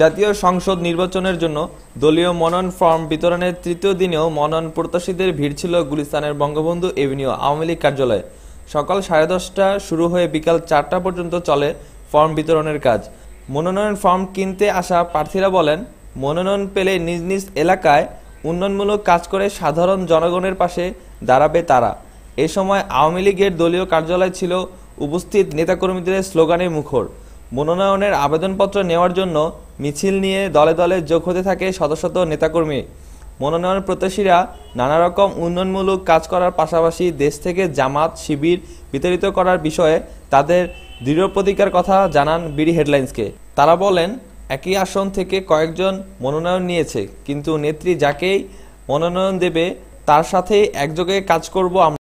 জাতীয় সংসদ নির্বাচনের জন্য দলীয় মনোনয়ন ফর্ম বিতরণের তৃতীয় দিনেও মনোনয়ন প্রত্যাশীদের ভিড় ছিল গুলিস্তানের বঙ্গবন্ধু এভিনিউ আওয়ামী লীগ কার্যালয়ে সকাল সাড়ে দশটা শুরু হয়ে বিকাল চারটা পর্যন্ত চলে ফর্ম বিতরণের কাজ মনোনয়ন ফর্ম কিনতে আসা প্রার্থীরা বলেন মনোনয়ন পেলে নিজ নিজ এলাকায় উন্নয়নমূলক কাজ করে সাধারণ জনগণের পাশে দাঁড়াবে তারা এ সময় আওয়ামী লীগের দলীয় কার্যালয় ছিল উপস্থিত নেতাকর্মীদের স্লোগানে মুখর মনোনয়নের আবেদনপত্র নেওয়ার জন্য মিছিল নিয়ে দলে দলে যোগ হতে থাকে শত শত নেতাকর্মী মনোনয়ন প্রত্যাশীরা নানা রকম উন্নয়নমূলক কাজ করার পাশাপাশি দেশ থেকে জামাত শিবির বিতাড়িত করার বিষয়ে তাদের দৃঢ় প্রতিকার কথা জানান বিডি হেডলাইন্সকে তারা বলেন একই আসন থেকে কয়েকজন মনোনয়ন নিয়েছে কিন্তু নেত্রী যাকেই মনোনয়ন দেবে তার সাথে একযোগে কাজ করব